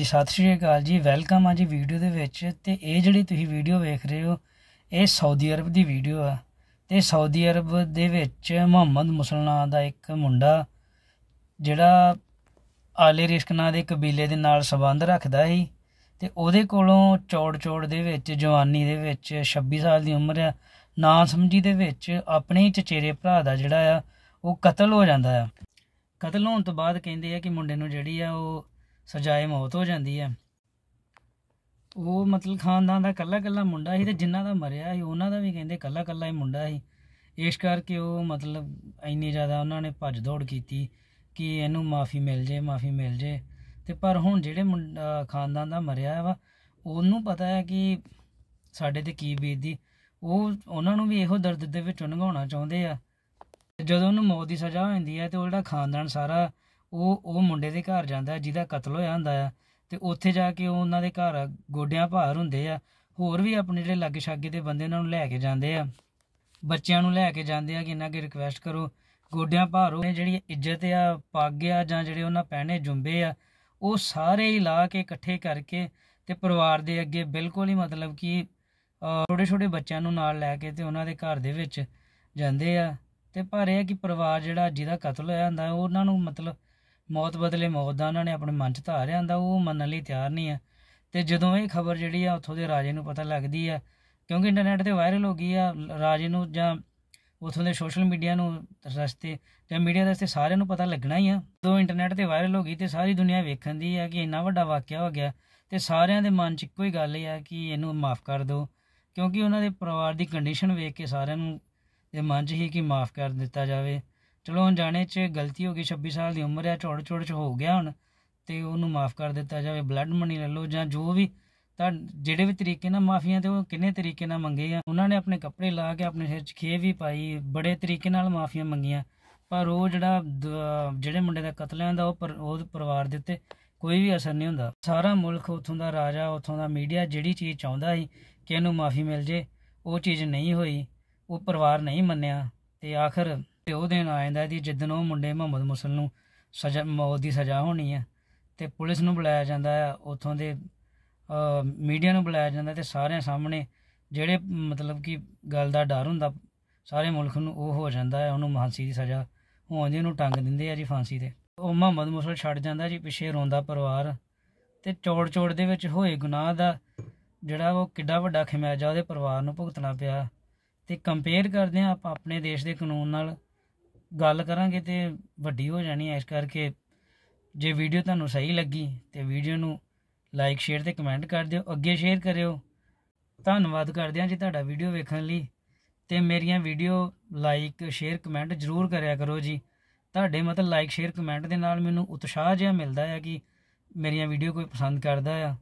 ਜੀ ਸਤਿ ਸ਼੍ਰੀ ਅਕਾਲ ਜੀ ਵੈਲਕਮ ਆ ਜੀ ਵੀਡੀਓ ਦੇ ਵਿੱਚ ਤੇ ਇਹ ਜਿਹੜੀ ਤੁਸੀਂ ਵੀਡੀਓ ਵੇਖ ਰਹੇ ਹੋ ਇਹ ਸਾਊਦੀ ਅਰਬ ਦੀ ਵੀਡੀਓ ਆ ਤੇ ਸਾਊਦੀ ਅਰਬ ਦੇ ਵਿੱਚ ਮੁਹੰਮਦ ਮੁਸਲਮਾਨ ਦਾ ਇੱਕ ਮੁੰਡਾ ਜਿਹੜਾ ਆਲੇ ਰਿਸ਼ਕ ਨਾਂ ਦੇ ਕਬੀਲੇ ਦੇ ਨਾਲ ਸਬੰਧ ਰੱਖਦਾ ਸੀ ਤੇ ਉਹਦੇ ਕੋਲੋਂ ਚੌੜ ਚੌੜ ਦੇ ਵਿੱਚ ਜਵਾਨੀ ਦੇ ਵਿੱਚ 26 ਸਾਲ ਦੀ ਉਮਰ ਆ ਨਾ ਸਮਝੀ ਦੇ ਵਿੱਚ ਆਪਣੇ ਚਚੇਰੇ ਭਰਾ ਦਾ ਜਿਹੜਾ ਆ ਉਹ ਕਤਲ ਹੋ ਜਾਂਦਾ ਆ ਕਤਲ ਹੋਣ ਤੋਂ ਬਾਅਦ ਕਹਿੰਦੇ ਆ ਕਿ ਮੁੰਡੇ ਨੂੰ ਜਿਹੜੀ ਆ ਉਹ ਸਜ਼ਾਏ ਮੌਤ ਹੋ ਜਾਂਦੀ ਹੈ ਉਹ ਮਤਲਬ ਖਾਨਦਾਨ ਦਾ ਕੱਲਾ ਕੱਲਾ ਮੁੰਡਾ ਸੀ ਤੇ ਜਿਨ੍ਹਾਂ ਦਾ ਮਰਿਆ ਸੀ ਉਹਨਾਂ ਦਾ ਵੀ ਕਹਿੰਦੇ ਕੱਲਾ ਕੱਲਾ ਹੀ ਮੁੰਡਾ ਸੀ ਇਸ ਕਰਕੇ ਉਹ ਮਤਲਬ ਇੰਨੇ ਜ਼ਿਆਦਾ ਉਹਨਾਂ ਨੇ ਭੱਜ ਦੌੜ ਕੀਤੀ ਕਿ ਇਹਨੂੰ ਮਾਫੀ ਮਿਲ ਜੇ ਮਾਫੀ ਮਿਲ ਜੇ ਤੇ ਪਰ ਹੁਣ ਜਿਹੜੇ ਖਾਨਦਾਨ ਦਾ ਮਰਿਆ ਵਾ ਉਹਨੂੰ ਪਤਾ ਹੈ ਕਿ ਸਾਡੇ ਤੇ ਕੀ ਬੀਤਦੀ ਉਹ ਉਹਨਾਂ ਨੂੰ ਵੀ ਇਹੋ ਦਰਦ ਦੇ ਵਿੱਚ ਉਣਗਾਉਣਾ ਚਾਹੁੰਦੇ ਆ ਜਦੋਂ ਉਹਨੂੰ ਮੌਤ ਦੀ ਸਜ਼ਾ ਹੁੰਦੀ ਹੈ ਤੇ ਉਹ ਜਿਹੜਾ ਖਾਨਦਾਨ ਸਾਰਾ ਉਹ ਉਹ ਮੁੰਡੇ ਦੇ ਘਰ ਜਾਂਦਾ ਜਿਹਦਾ ਕਤਲ ਹੋਇਆ ਹੁੰਦਾ ਆ ਤੇ ਉੱਥੇ ਜਾ ਕੇ ਉਹਨਾਂ ਦੇ ਘਰ ਗੋਡਿਆਂ ਭਾਰ ਹੁੰਦੇ ਆ ਹੋਰ ਵੀ ਆਪਣੇ ਜਿਹੜੇ ਲਾਗੇ ਛਾਗੇ ਦੇ ਬੰਦੇ ਉਹਨਾਂ ਨੂੰ ਲੈ ਕੇ ਜਾਂਦੇ ਆ ਬੱਚਿਆਂ ਨੂੰ ਲੈ ਕੇ ਜਾਂਦੇ ਆ ਕਿ ਇਹਨਾਂ ਕੇ ਰਿਕਵੈਸਟ ਕਰੋ ਗੋਡਿਆਂ ਭਾਰੋ ਜਿਹੜੀ ਇੱਜ਼ਤ ਆ ਪਾਗ ਗਿਆ ਜਾਂ ਜਿਹੜੇ ਉਹਨਾਂ ਪਹਿਨੇ ਜੁੰਬੇ ਆ ਉਹ ਸਾਰੇ ਹੀ ਲਾ ਕੇ ਇਕੱਠੇ ਕਰਕੇ ਤੇ ਪਰਿਵਾਰ ਦੇ ਅੱਗੇ ਬਿਲਕੁਲ ਹੀ ਮਤਲਬ ਕਿ ਛੋਟੇ ਛੋਟੇ ਬੱਚਿਆਂ ਨੂੰ ਨਾਲ ਲੈ ਕੇ ਤੇ ਉਹਨਾਂ ਦੇ ਘਰ ਦੇ ਵਿੱਚ ਜਾਂਦੇ ਆ ਤੇ ਪਰ ਇਹ ਕਿ ਪਰਿਵਾਰ ਜਿਹੜਾ ਜਿਹਦਾ ਕਤਲ ਹੋਇਆ ਹੁੰਦਾ ਉਹਨਾਂ ਨੂੰ ਮਤਲਬ ਮੌਤ ਬਦਲੇ ਮੌਤ ਦਾ ਉਹਨਾਂ ਨੇ ਆਪਣੇ ਮਨ 'ਚ ਧਾਰਿਆ ਹੁੰਦਾ ਉਹ ਮੰਨਣ ਲਈ ਤਿਆਰ ਨਹੀਂ ਆ ਤੇ ਜਦੋਂ ਇਹ ਖਬਰ ਜਿਹੜੀ ਆ ਉੱਥੋਂ ਦੇ ਰਾਜੇ ਨੂੰ ਪਤਾ ਲੱਗਦੀ ਆ ਕਿਉਂਕਿ ਇੰਟਰਨੈਟ ਤੇ ਵਾਇਰਲ ਹੋ ਗਈ ਆ ਰਾਜੇ ਨੂੰ ਜਾਂ ਉਥੋਂ ਦੇ ਸੋਸ਼ਲ ਮੀਡੀਆ ਨੂੰ ਰਸਤੇ ਜਾਂ ਮੀਡੀਆ ਦੇ ਰਸਤੇ ਸਾਰਿਆਂ ਨੂੰ ਪਤਾ ਲੱਗਣਾ ਹੀ ਆ ਜਦੋਂ ਇੰਟਰਨੈਟ ਤੇ ਵਾਇਰਲ ਹੋ ਗਈ ਤੇ ਸਾਰੀ ਦੁਨੀਆ ਵੇਖਣ ਦੀ ਆ ਕਿ ਇੰਨਾ ਵੱਡਾ ਵਾਕਿਆ ਹੋ ਗਿਆ ਤੇ ਸਾਰਿਆਂ ਦੇ ਮਨ 'ਚ ਇੱਕੋ ਹੀ ਗੱਲ ਆ ਕਿ ਇਹਨੂੰ ਮਾਫ ਕਰ ਦਿਓ ਕਿਉਂਕਿ ਉਹਨਾਂ ਦੇ ਪਰਿਵਾਰ ਦੀ ਕੰਡੀਸ਼ਨ ਵੇਖ ਕੇ ਸਾਰਿਆਂ ਨੂੰ ਦੇ ਮਨ 'ਚ ਹੀ ਕਿ ਮਾਫ ਕਰ ਦਿੱਤਾ ਜਾਵੇ ਚਲੋ ਅਣਜਾਣੇ 'ਚ ਗਲਤੀ ਹੋ ਗਈ 26 ਸਾਲ ਦੀ ਉਮਰ ਹੈ ਛੋੜ ਛੋੜ 'ਚ ਹੋ ਗਿਆ ਹੁਣ ਤੇ ਉਹਨੂੰ ਮਾਫ ਕਰ ਦਿੱਤਾ ਜਾਵੇ ਬਲੱਡ ਮਨੀ ਲੈ ਲਓ ਜਾਂ ਜੋ ਵੀ ਤਾਂ ਜਿਹੜੇ ਵੀ ਤਰੀਕੇ ਨਾਲ ਮਾਫੀਆਂ ਤੇ ਉਹ ਕਿੰਨੇ ਤਰੀਕੇ ਨਾਲ ਮੰਗੇ ਆ ਉਹਨਾਂ ਨੇ ਆਪਣੇ ਕੱਪੜੇ ਲਾ ਕੇ ਆਪਣੇ ਸਿਰ 'ਚ ਖੇ ਵੀ ਪਾਈ ਬੜੇ ਤਰੀਕੇ ਨਾਲ ਮਾਫੀਆਂ ਮੰਗੀਆਂ ਪਰ ਉਹ ਜਿਹੜਾ ਜਿਹੜੇ ਮੁੰਡੇ ਦਾ ਕਤਲ ਦਾ ਉਹ ਪਰ ਉਹ ਪਰਿਵਾਰ ਦੇ ਉੱਤੇ ਕੋਈ ਵੀ ਅਸਰ ਨਹੀਂ ਹੁੰਦਾ ਸਾਰਾ ਮੁਲਕ ਉਥੋਂ ਦਾ ਰਾਜਾ ਉਥੋਂ ਦਾ ਮੀਡੀਆ ਜਿਹੜੀ ਚੀਜ਼ ਚਾਹੁੰਦਾ ਸੀ ਕਿ ਇਹਨੂੰ ਮਾਫੀ ਮਿਲ ਜੇ ਉਹ ਚੀਜ਼ ਨਹੀਂ ਹੋਈ ਉਹ ਪਰਿਵਾਰ ਨਹੀਂ ਮੰਨਿਆ ਤੇ ਆਖਰ ਤੇ ਉਹ ਦਿਨ ਆ ਜਾਂਦਾ ਜੀ ਜਿੱਦਨ ਉਹ ਮੁੰਡੇ ਮੁਹੰਮਦ ਮੁਸਲ ਨੂੰ ਸਜ਼ਾ ਮੌਤ ਦੀ ਸਜ਼ਾ ਹੋਣੀ ਆ ਤੇ ਪੁਲਿਸ ਨੂੰ ਬੁਲਾਇਆ ਜਾਂਦਾ ਆ ਉਥੋਂ ਦੇ ਮੀਡੀਆ ਨੂੰ ਬੁਲਾਇਆ ਜਾਂਦਾ ਤੇ ਸਾਰਿਆਂ ਸਾਹਮਣੇ ਜਿਹੜੇ ਮਤਲਬ ਕਿ ਗੱਲ ਦਾ ਡਰ ਹੁੰਦਾ ਸਾਰੇ ਮੁਲਕ ਨੂੰ ਉਹ ਹੋ ਜਾਂਦਾ ਹੈ ਉਹਨੂੰ ਮਹਾਂਸੀ ਦੀ ਸਜ਼ਾ ਹੋਣ ਦੀ ਉਹਨੂੰ ਟੰਗ ਦਿੰਦੇ ਆ ਜੀ ਫਾਂਸੀ ਤੇ ਉਹ ਮੁਹੰਮਦ ਮੁਸਲ ਛੱਡ ਜਾਂਦਾ ਜੀ ਪਿਛੇ ਰੋਂਦਾ ਪਰਿਵਾਰ ਤੇ ਚੋੜ ਚੋੜ ਦੇ ਵਿੱਚ ਹੋਏ ਗੁਨਾਹ ਦਾ ਜਿਹੜਾ ਉਹ ਕਿੱਡਾ ਵੱਡਾ ਖਿਮਿਆਜਾ ਉਹਦੇ ਪਰਿਵਾਰ ਨੂੰ ਭੁਗਤਣਾ ਪਿਆ ਤੇ ਕੰਪੇਅਰ ਕਰਦੇ ਆ ਆਪਾਂ ਆਪਣੇ ਦੇਸ਼ ਦੇ ਕਾਨੂੰਨ ਨਾਲ ਗੱਲ ਕਰਾਂਗੇ ਤੇ ਵੱਡੀ ਹੋ ਜਾਣੀ ਹੈ ਇਸ ਕਰਕੇ ਜੇ ਵੀਡੀਓ ਤੁਹਾਨੂੰ ਸਹੀ ਲੱਗੀ ਤੇ ਵੀਡੀਓ ਨੂੰ ਲਾਈਕ ਸ਼ੇਅਰ ਤੇ ਕਮੈਂਟ ਕਰ ਦਿਓ ਅੱਗੇ ਸ਼ੇਅਰ ਕਰਿਓ ਧੰਨਵਾਦ ਕਰਦੇ ਹਾਂ ਜੀ ਤੁਹਾਡਾ ਵੀਡੀਓ ਵੇਖਣ ਲਈ ਤੇ ਮੇਰੀਆਂ ਵੀਡੀਓ ਲਾਈਕ ਸ਼ੇਅਰ ਕਮੈਂਟ ਜ਼ਰੂਰ ਕਰਿਆ ਕਰੋ ਜੀ ਤੁਹਾਡੇ ਮਤਲਬ ਲਾਈਕ ਸ਼ੇਅਰ ਕਮੈਂਟ ਦੇ ਨਾਲ ਮੈਨੂੰ ਉਤਸ਼ਾਹ ਜਿਹਾ ਮਿਲਦਾ ਹੈ ਕਿ ਮੇਰੀਆਂ ਵੀਡੀਓ ਕੋਈ ਪਸੰਦ ਕਰਦਾ ਆ